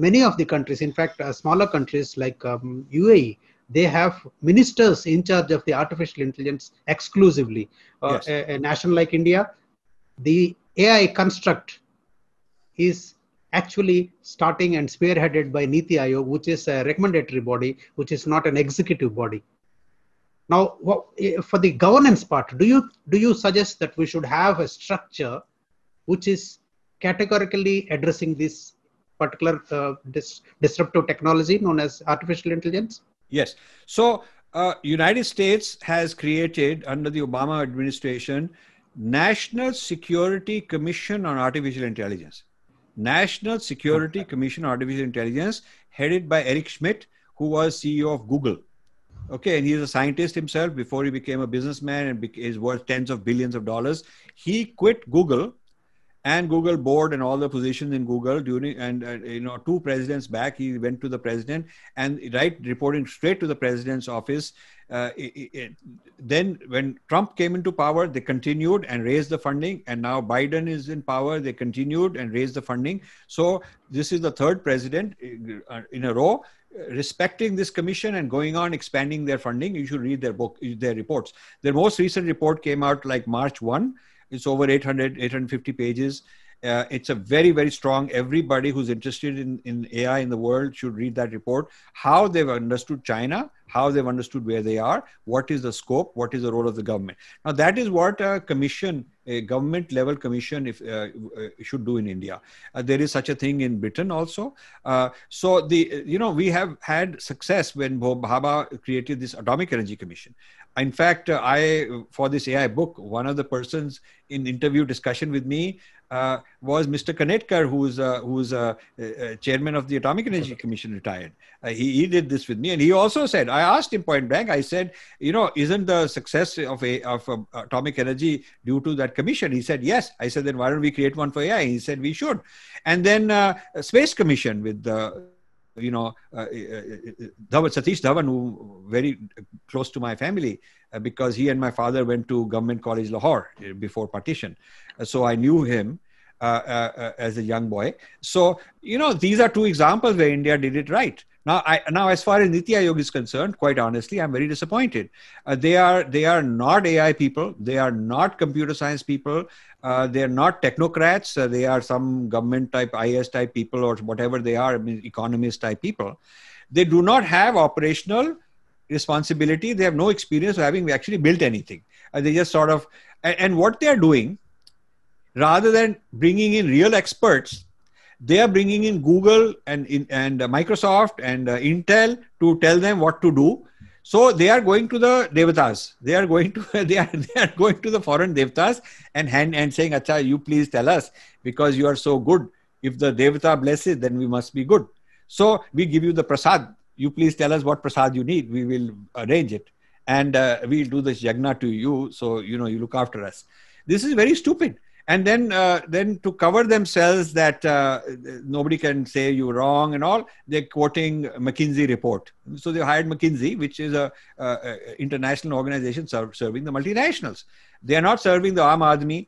many of the countries, in fact, uh, smaller countries like um, UAE, they have ministers in charge of the artificial intelligence exclusively. Uh, yes. a, a nation like India, the AI construct is actually starting and spearheaded by Niti Aayog, which is a recommendatory body, which is not an executive body. Now, what, for the governance part, do you do you suggest that we should have a structure which is categorically addressing these particular uh, dis- disruptive technology known as artificial intelligence? Yes. So, uh, United States has created under the Obama administration National Security Commission on Artificial Intelligence. National Security okay. Commission on Artificial Intelligence, headed by Eric Schmidt, who was CEO of Google. Okay, and he's a scientist himself before he became a businessman and is worth tens of billions of dollars. He quit Google and Google board and all the positions in Google during and uh, you know two presidents back he went to the president and right reporting straight to the president's office. Uh, it, it, then when Trump came into power, they continued and raised the funding, and now Biden is in power. They continued and raised the funding. So this is the third president uh, uh, in a row uh, respecting this commission and going on expanding their funding. You should read their book, their reports. Their most recent report came out like March one it's over 800, 850 pages. Uh, it's a very, very strong. Everybody who's interested in, in AI in the world should read that report. How they've understood China how they've understood where they are, what is the scope, what is the role of the government. Now, that is what a commission, a government level commission, if, uh, uh should do in India. Uh, there is such a thing in Britain also. Uh, so the you know we have had success when Bhabha created this Atomic Energy Commission. In fact, uh, I for this AI book, one of the persons in interview discussion with me uh, was Mr. Kanetkar, who's uh, who's uh, uh, chairman of the Atomic Energy Commission, retired. he, he did this with me, and he also said, I asked him point blank. I said, you know, isn't the success of a, of uh, atomic energy due to that commission? He said, yes. I said, then why don't we create one for AI? He said, we should. And then uh, space commission with the uh, you know, uh, uh, uh Satish Dhawan, who very close to my family, uh, because he and my father went to Government College Lahore before partition. so I knew him as a young boy. So, you know, these are two examples where India did it right. Now, I, now, as far as Niti Aayog is concerned, quite honestly, I'm very disappointed. Uh, they are they are not AI people. They are not computer science people. Uh, they are not technocrats. Uh, they are some government type, IS type people, or whatever they are, I mean, economist type people. They do not have operational responsibility. They have no experience of having actually built anything. Uh, they just sort of and, and what they are doing, rather than bringing in real experts they are bringing in Google and and uh, Microsoft and uh, Intel to tell them what to do. So they are going to the devatas. They are going to they are they are going to the foreign devatas and hand and saying, "Acha, you please tell us because you are so good. If the devata blesses, then we must be good. So we give you the prasad. You please tell us what prasad you need. We will arrange it, and uh, we'll do this yagna to you. So you know you look after us. This is very stupid and then uh, then to cover themselves that uh, nobody can say you wrong and all they're quoting mckinsey report so they hired mckinsey which is a, a, a international organization serving the multinationals they are not serving the aam aadmi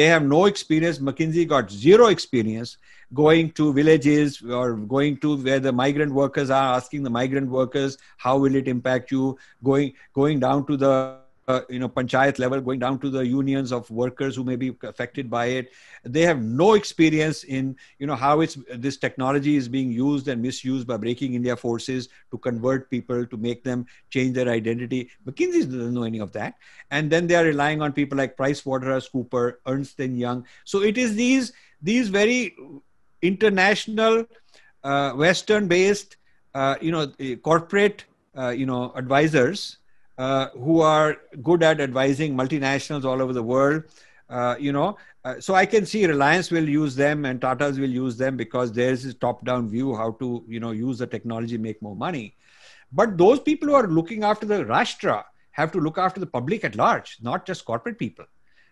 they have no experience mckinsey got zero experience going to villages or going to where the migrant workers are asking the migrant workers how will it impact you going going down to the uh, you know panchayat level going down to the unions of workers who may be affected by it they have no experience in you know how it's this technology is being used and misused by breaking india forces to convert people to make them change their identity mckinsey doesn't know any of that and then they are relying on people like price waterhouse cooper ernst and young so it is these these very international uh, western based uh, you know eh, corporate uh, you know advisors uh, who are good at advising multinationals all over the world. Uh, you know, uh, so I can see Reliance will use them and Tata's will use them because there's this top-down view how to you know use the technology make more money. But those people who are looking after the Rashtra have to look after the public at large, not just corporate people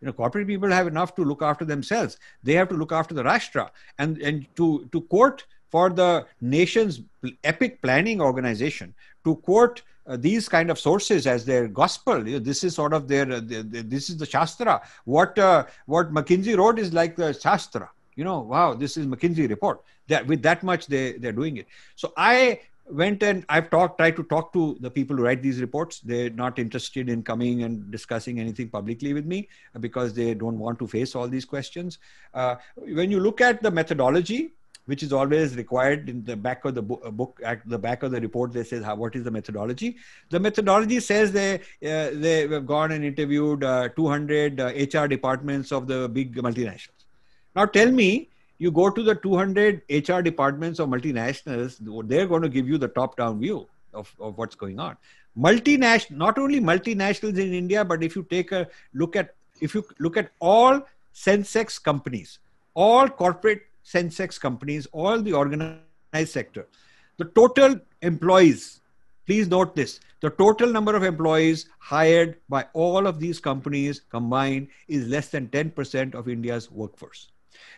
you know corporate people have enough to look after themselves they have to look after the rashtra and and to to quote for the nation's epic planning organization to quote uh, these kind of sources as their gospel. You know, this is sort of their, their, their, this is the Shastra. What uh, what McKinsey wrote is like the Shastra. You know, wow, this is McKinsey report. That with that much they they're doing it. So I went and I've talked, tried to talk to the people who write these reports. They're not interested in coming and discussing anything publicly with me because they don't want to face all these questions. Uh, when you look at the methodology, which is always required in the back of the uh, book, at the back of the report, they say, what is the methodology? The methodology says they, uh, they have gone and interviewed uh, 200 uh, HR departments of the big multinationals. Now tell me, you go to the 200 HR departments of multinationals, they're going to give you the top down view of, of what's going on. Multinational, not only multinationals in India, but if you take a look at, if you look at all Sensex companies, all corporate Sensex companies, all the organized sector. The total employees, please note this, the total number of employees hired by all of these companies combined is less than 10% of India's workforce.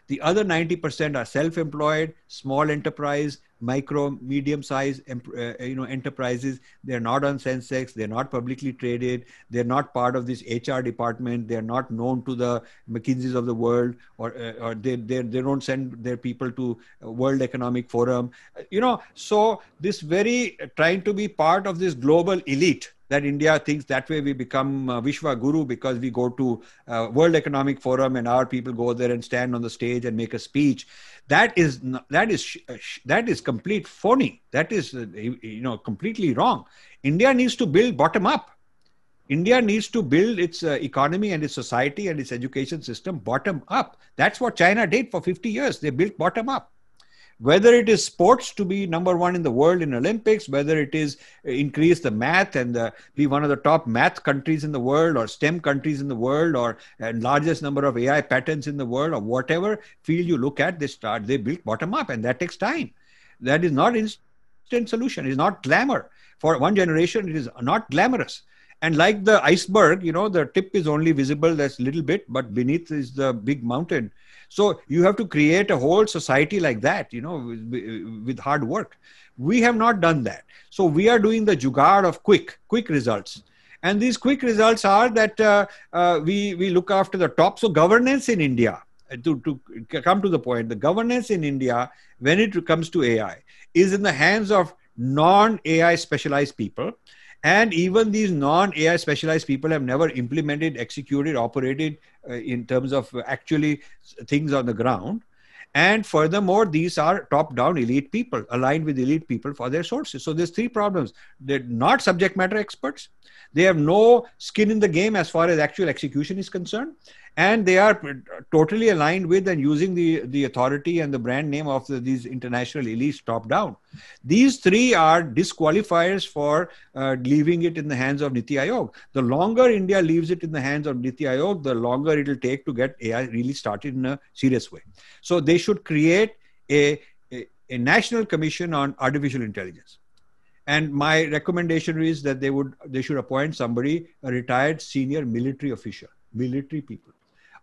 The other 90% are self-employed, small enterprise, micro, medium-sized, uh, uh, you know, enterprises. They're not on Sensex. They're not publicly traded. They're not part of this HR department. They're not known to the McKinseys of the world, or uh, or they, they they don't send their people to World Economic Forum. You know, so this very uh, trying to be part of this global elite that India thinks that way we become uh, Vishwa Guru because we go to uh, World Economic Forum and our people go there and stand on the stage and make a speech. That is that is uh, that is complete phony. That is uh, you know completely wrong. India needs to build bottom up. India needs to build its uh, economy and its society and its education system bottom up. That's what China did for 50 years. They built bottom up whether it is sports to be number one in the world in olympics whether it is uh, increase the math and the, uh, be one of the top math countries in the world or stem countries in the world or largest number of ai patents in the world or whatever field you look at they start they build bottom up and that takes time that is not instant solution it's not glamour for one generation it is not glamorous and like the iceberg you know the tip is only visible that's little bit but beneath is the big mountain so you have to create a whole society like that, you know, with, with hard work. We have not done that. So we are doing the jugaad of quick, quick results. And these quick results are that uh, uh, we, we look after the top. So governance in India, uh, to, to come to the point, the governance in India, when it comes to AI, is in the hands of non AI specialized people and even these non AI specialized people have never implemented, executed, operated uh, in terms of uh, actually things on the ground. And furthermore, these are top down elite people aligned with elite people for their sources. So there's three problems. They're not subject matter experts. They have no skin in the game as far as actual execution is concerned and they are totally aligned with and using the, the authority and the brand name of the, these international elites top down. These three are disqualifiers for uh, leaving it in the hands of Niti Aayog. The longer India leaves it in the hands of Niti Aayog, the longer it will take to get AI really started in a serious way. So they should create a, a, a national commission on artificial intelligence and my recommendation is that they would they should appoint somebody a retired senior military official military people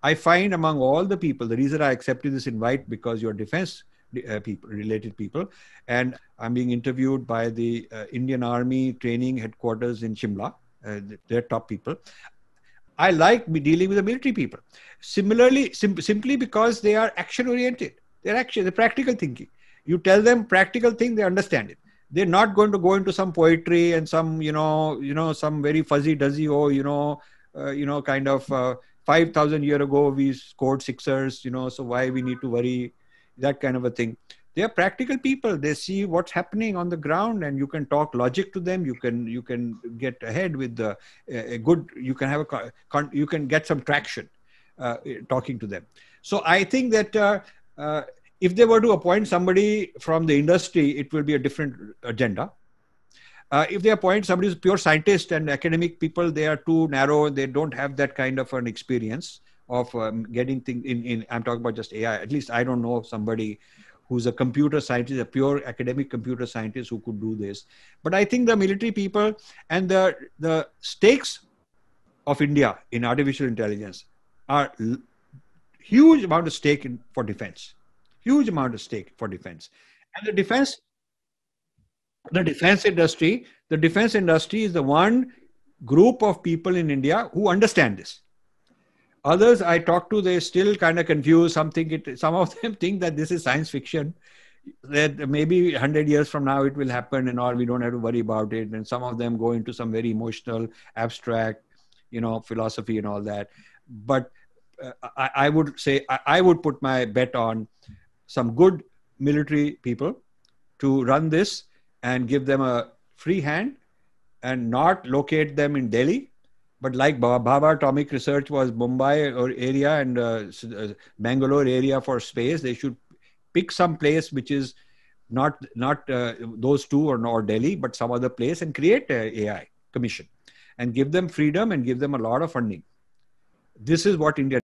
I find among all the people, the reason I accepted this invite because you're defense uh, people, related people. And I'm being interviewed by the uh, Indian Army Training Headquarters in Shimla, uh, their top people. I like dealing with the military people. Similarly, sim- simply because they are action oriented, they're action, they're practical thinking. You tell them practical thing, they understand it. They're not going to go into some poetry and some, you know, you know, some very fuzzy, duzzy, oh, you know, uh, you know, kind of uh, 5000 year ago we scored sixers you know so why we need to worry that kind of a thing they are practical people they see what's happening on the ground and you can talk logic to them you can you can get ahead with the, a good you can have a you can get some traction uh, talking to them so i think that uh, uh, if they were to appoint somebody from the industry it will be a different agenda uh, if they appoint somebody who's pure scientist and academic people, they are too narrow. They don't have that kind of an experience of um, getting things in, in. I'm talking about just AI. At least I don't know somebody who's a computer scientist, a pure academic computer scientist who could do this. But I think the military people and the the stakes of India in artificial intelligence are huge amount of stake in, for defense, huge amount of stake for defense, and the defense the defense industry the defense industry is the one group of people in india who understand this others i talk to they still kind of confused some think it some of them think that this is science fiction that maybe 100 years from now it will happen and all we don't have to worry about it and some of them go into some very emotional abstract you know philosophy and all that but uh, I, I, would say I, I would put my bet on some good military people to run this and give them a free hand and not locate them in Delhi. But like Bhabha Atomic Research was Mumbai or area and uh, uh, Bangalore area for space, they should pick some place which is not not uh, those two or or Delhi, but some other place and create AI commission and give them freedom and give them a lot of funding. This is what India